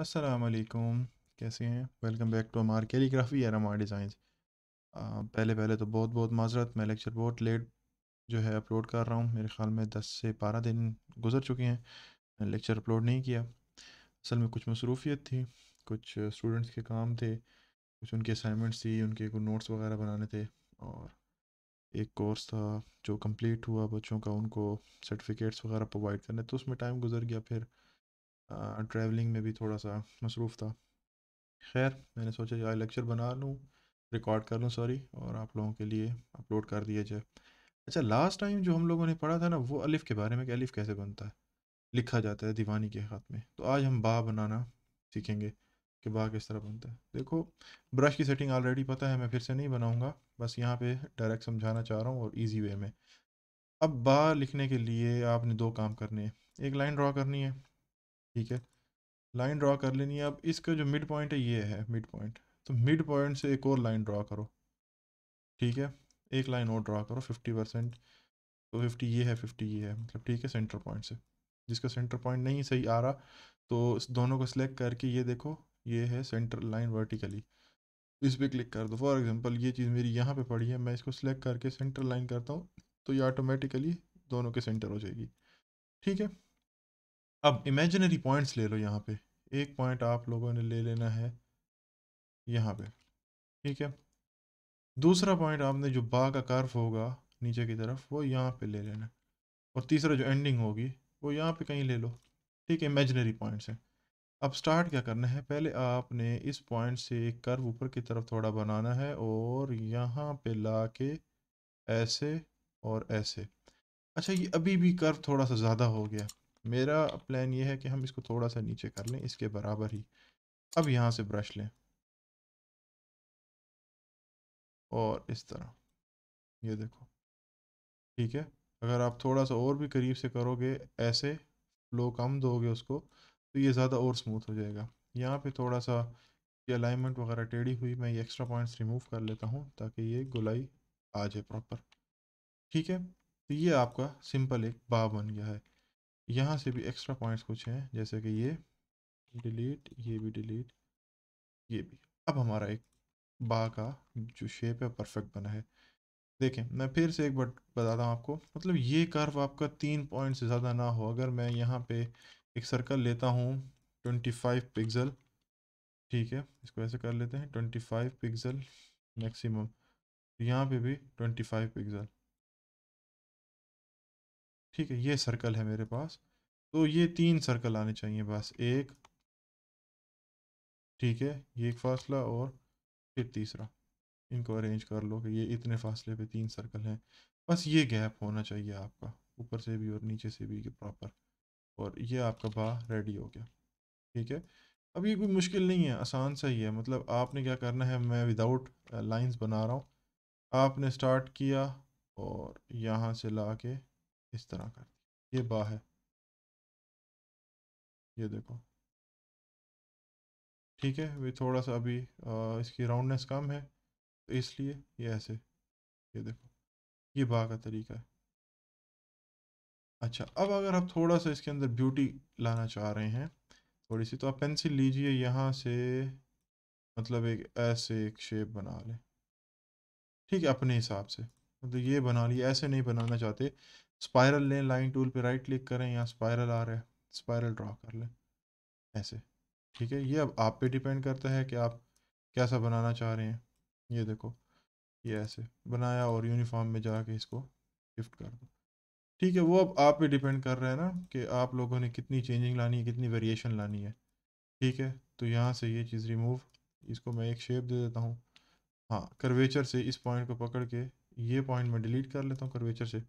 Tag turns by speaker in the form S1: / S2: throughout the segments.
S1: असलकुम कैसे हैं वेलकम बैक टू हमार कैलीग्राफी एंड अमार डिज़ाइंस पहले पहले तो बहुत बहुत माजरत मैं लेक्चर बहुत लेट जो है अपलोड कर रहा हूँ मेरे ख्याल में दस से बारह दिन गुजर चुके हैं मैंने लेक्चर अपलोड नहीं किया असल में कुछ मसरूफियत थी कुछ स्टूडेंट्स के काम थे कुछ उनके असाइनमेंट्स थी उनके कुछ नोट्स वगैरह बनाने थे और एक कोर्स था जो कम्प्लीट हुआ बच्चों का उनको सर्टिफिकेट्स वगैरह प्रोवाइड करने तो उसमें टाइम गुजर गया फिर ट्रैवलिंग में भी थोड़ा सा मसरूफ़ था खैर मैंने सोचा यार लेक्चर बना लूँ रिकॉर्ड कर लूँ सॉरी और आप लोगों के लिए अपलोड कर दिया जाए अच्छा लास्ट टाइम जो हम लोगों ने पढ़ा था ना वो अलिफ़ के बारे में कि अलिफ़ कैसे बनता है लिखा जाता है दीवानी के हाथ में तो आज हम बा बनाना सीखेंगे कि बा किस तरह बनता है देखो ब्रश की सेटिंग ऑलरेडी पता है मैं फिर से नहीं बनाऊँगा बस यहाँ पर डायरेक्ट समझाना चाह रहा हूँ और ईज़ी वे में अब बा लिखने के लिए आपने दो काम करने हैं एक लाइन ड्रा करनी है ठीक है लाइन ड्रा कर लेनी है अब इसका जो मिड पॉइंट है ये है मिड पॉइंट तो मिड पॉइंट से एक और लाइन ड्रा करो ठीक है एक लाइन और ड्रा करो फिफ्टी परसेंट तो फिफ्टी ये है फिफ्टी ये है मतलब ठीक है सेंटर पॉइंट से जिसका सेंटर पॉइंट नहीं सही आ रहा तो इस दोनों को सिलेक्ट करके ये देखो ये है सेंटर लाइन वर्टिकली इस पर क्लिक कर दो फॉर एग्जाम्पल ये चीज़ मेरी यहाँ पर पड़ी है मैं इसको सिलेक्ट करके सेंटर लाइन करता हूँ तो ये ऑटोमेटिकली दोनों के सेंटर हो जाएगी ठीक है अब इमेजिनरी पॉइंट्स ले लो यहाँ पे एक पॉइंट आप लोगों ने ले लेना है यहाँ पे ठीक है दूसरा पॉइंट आपने जो बा का कर्फ होगा नीचे की तरफ वो यहाँ पे ले लेना और तीसरा जो एंडिंग होगी वो यहाँ पे कहीं ले लो ठीक है इमेजिनरी पॉइंट्स हैं अब स्टार्ट क्या करना है पहले आपने इस पॉइंट से एक कर्व ऊपर की तरफ थोड़ा बनाना है और यहाँ पे ला के ऐसे और ऐसे अच्छा ये अभी भी कर्व थोड़ा सा ज़्यादा हो गया मेरा प्लान ये है कि हम इसको थोड़ा सा नीचे कर लें इसके बराबर ही अब यहाँ से ब्रश लें और इस तरह ये देखो ठीक है अगर आप थोड़ा सा और भी करीब से करोगे ऐसे फ्लो कम दोगे उसको तो ये ज़्यादा और स्मूथ हो जाएगा यहाँ पे थोड़ा सा ये अलाइनमेंट वगैरह टेढ़ी हुई मैं ये एक्स्ट्रा पॉइंट्स रिमूव कर लेता हूँ ताकि ये गुलाई आ जाए प्रॉपर ठीक है तो ये आपका सिंपल एक बा बन गया है यहाँ से भी एक्स्ट्रा पॉइंट्स कुछ हैं जैसे कि ये डिलीट ये भी डिलीट ये भी अब हमारा एक बा का जो शेप है परफेक्ट बना है देखें मैं फिर से एक बार बताता हूँ आपको मतलब ये कर्व आपका तीन पॉइंट से ज़्यादा ना हो अगर मैं यहाँ पे एक सर्कल लेता हूँ ट्वेंटी फाइव पिक्ज़ल ठीक है इसको ऐसे कर लेते हैं ट्वेंटी फाइव पिक्ज़ल मैक्सिमम यहाँ पे भी ट्वेंटी फाइव पिक्ज़ल ठीक है ये सर्कल है मेरे पास तो ये तीन सर्कल आने चाहिए बस एक ठीक है ये एक फासला और फिर तीसरा इनको अरेंज कर लो कि ये इतने फासले पे तीन सर्कल हैं बस ये गैप होना चाहिए आपका ऊपर से भी और नीचे से भी प्रॉपर और ये आपका बा रेडी हो गया ठीक है अब ये कोई मुश्किल नहीं है आसान सा ही है मतलब आपने क्या करना है मैं विदाउट लाइंस बना रहा हूँ आपने स्टार्ट किया और यहाँ से ला के इस तरह कर दी ये बा है ये देखो ठीक है अभी थोड़ा सा अभी आ, इसकी राउंडनेस कम है तो इसलिए ये ऐसे ये देखो ये बा का तरीका है अच्छा अब अगर आप थोड़ा सा इसके अंदर ब्यूटी लाना चाह रहे हैं थोड़ी सी तो आप पेंसिल लीजिए यहाँ से मतलब एक ऐसे एक शेप बना लें ठीक है अपने हिसाब से मतलब ये बना लिए ऐसे नहीं बनाना चाहते स्पायरल लें लाइन टूल पे राइट क्लिक करें यहाँ स्पायरल आ रहा है स्पायरल ड्रा कर लें ऐसे ठीक है ये अब आप पे डिपेंड करता है कि आप कैसा बनाना चाह रहे हैं ये देखो ये ऐसे बनाया और यूनिफॉर्म में जाके इसको शिफ्ट कर दो ठीक है वो अब आप पे डिपेंड कर रहा है ना कि आप लोगों ने कितनी चेंजिंग लानी है कितनी वेरिएशन लानी है ठीक है तो यहाँ से ये चीज़ रिमूव इसको मैं एक शेप दे देता हूँ हाँ करवेचर से इस पॉइंट को पकड़ के ये पॉइंट मैं डिलीट कर लेता हूँ करवेचर से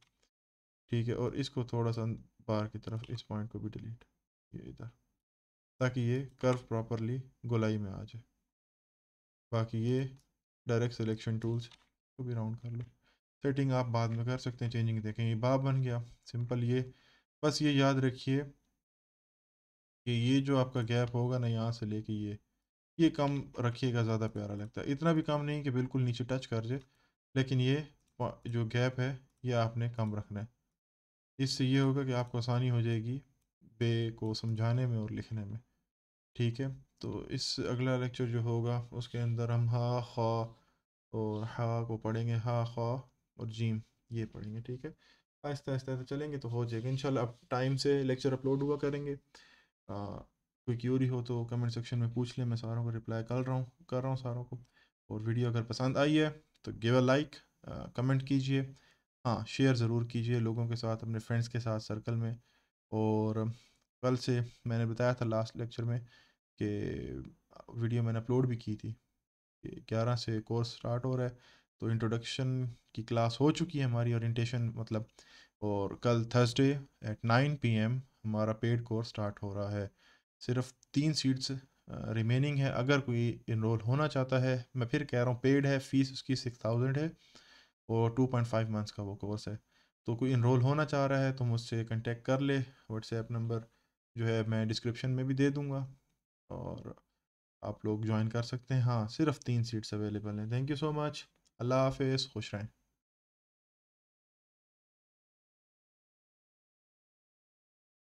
S1: ठीक है और इसको थोड़ा सा बाहर की तरफ इस पॉइंट को भी डिलीट ये इधर ताकि ये कर्व प्रॉपरली गोलाई में आ जाए बाकी ये डायरेक्ट सिलेक्शन टूल्स को भी राउंड कर लो सेटिंग आप बाद में कर सकते हैं चेंजिंग देखें ये बाप बन गया सिंपल ये बस ये याद रखिए कि ये जो आपका गैप होगा ना यहाँ से लेके ये ये कम रखिएगा ज़्यादा प्यारा लगता है इतना भी कम नहीं कि बिल्कुल नीचे टच कर जाए लेकिन ये जो गैप है ये आपने कम रखना है इससे ये होगा कि आपको आसानी हो जाएगी बे को समझाने में और लिखने में ठीक है तो इस अगला लेक्चर जो होगा उसके अंदर हम हा खा और हा को पढ़ेंगे हा खा और जीम ये पढ़ेंगे ठीक है आहिस्ता आहिस्ता आहिस्ता चलेंगे तो हो जाएगा इंशाल्लाह अब टाइम से लेक्चर अपलोड हुआ करेंगे आ, कोई क्यूरी हो तो कमेंट सेक्शन में पूछ लें मैं सारों को रिप्लाई कर रहा हूँ कर रहा हूँ सारों को और वीडियो अगर पसंद आई है तो गिव अ लाइक कमेंट कीजिए हाँ शेयर ज़रूर कीजिए लोगों के साथ अपने फ्रेंड्स के साथ सर्कल में और कल से मैंने बताया था लास्ट लेक्चर में कि वीडियो मैंने अपलोड भी की थी ग्यारह से कोर्स स्टार्ट हो रहा है तो इंट्रोडक्शन की क्लास हो चुकी है हमारी ओरिएंटेशन मतलब और कल थर्सडे एट नाइन पीएम हमारा पेड कोर्स स्टार्ट हो रहा है सिर्फ तीन सीट्स रिमेनिंग है अगर कोई इनरोल होना चाहता है मैं फिर कह रहा हूँ पेड है फ़ीस उसकी सिक्स थाउजेंड है वो टू पॉइंट फाइव मंथ्स का वो कोर्स है तो कोई इनरोल होना चाह रहा है तो मुझसे कंटेक्ट कर ले व्हाट्सएप नंबर जो है मैं डिस्क्रिप्शन में भी दे दूँगा और आप लोग ज्वाइन कर सकते हैं हाँ सिर्फ तीन सीट्स अवेलेबल हैं थैंक यू सो मच अल्लाह हाफ खुश रहें